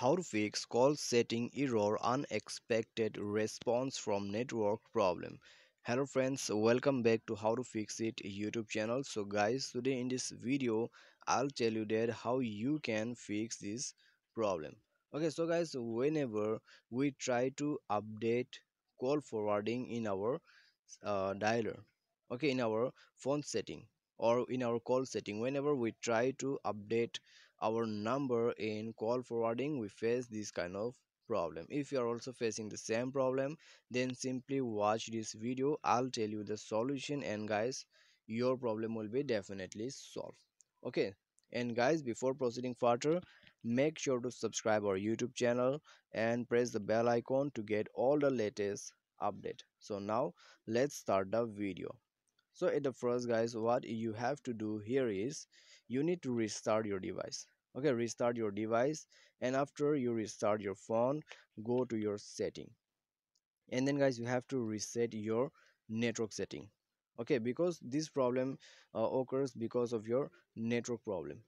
How to fix call setting error unexpected response from network problem. Hello friends, welcome back to how to fix it YouTube channel. So guys, today in this video, I'll tell you that how you can fix this problem. Okay, so guys, whenever we try to update call forwarding in our uh, dialer, okay, in our phone setting or in our call setting, whenever we try to update our number in call forwarding we face this kind of problem if you are also facing the same problem then simply watch this video i'll tell you the solution and guys your problem will be definitely solved okay and guys before proceeding further make sure to subscribe our youtube channel and press the bell icon to get all the latest update so now let's start the video so at the first guys what you have to do here is you need to restart your device okay restart your device and after you restart your phone go to your setting and then guys you have to reset your network setting okay because this problem uh, occurs because of your network problem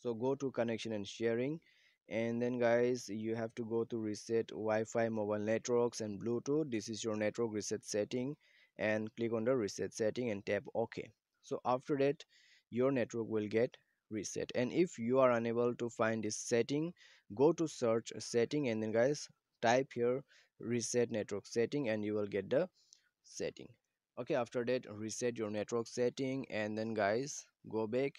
so go to connection and sharing and then guys you have to go to reset wi-fi mobile networks and bluetooth this is your network reset setting and click on the reset setting and tap ok so after that your network will get reset and if you are unable to find this setting go to search setting and then guys type here reset network setting and you will get the setting okay after that reset your network setting and then guys go back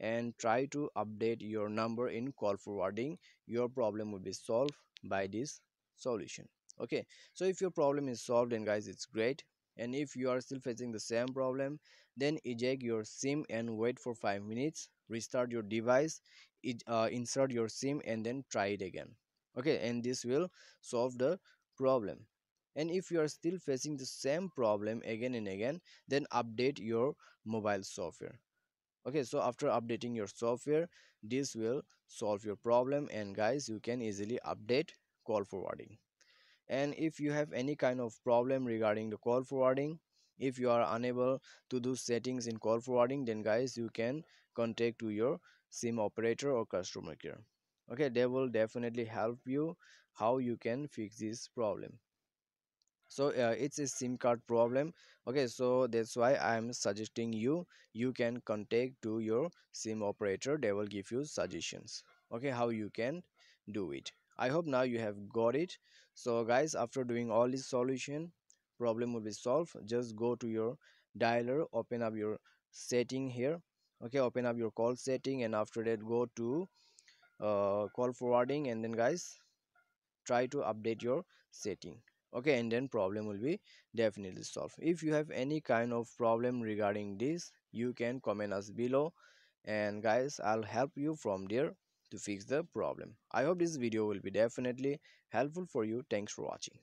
and try to update your number in call forwarding your problem will be solved by this solution okay so if your problem is solved and guys it's great and if you are still facing the same problem then eject your sim and wait for 5 minutes restart your device uh, insert your sim and then try it again okay and this will solve the problem and if you are still facing the same problem again and again then update your mobile software okay so after updating your software this will solve your problem and guys you can easily update call forwarding and if you have any kind of problem regarding the call forwarding if you are unable to do settings in call forwarding then guys you can contact to your sim operator or customer care okay they will definitely help you how you can fix this problem so uh, it's a sim card problem okay so that's why i'm suggesting you you can contact to your sim operator they will give you suggestions okay how you can do it i hope now you have got it so guys after doing all this solution problem will be solved just go to your dialer open up your setting here okay open up your call setting and after that go to uh, call forwarding and then guys try to update your setting okay and then problem will be definitely solved if you have any kind of problem regarding this you can comment us below and guys i'll help you from there to fix the problem. I hope this video will be definitely helpful for you. Thanks for watching.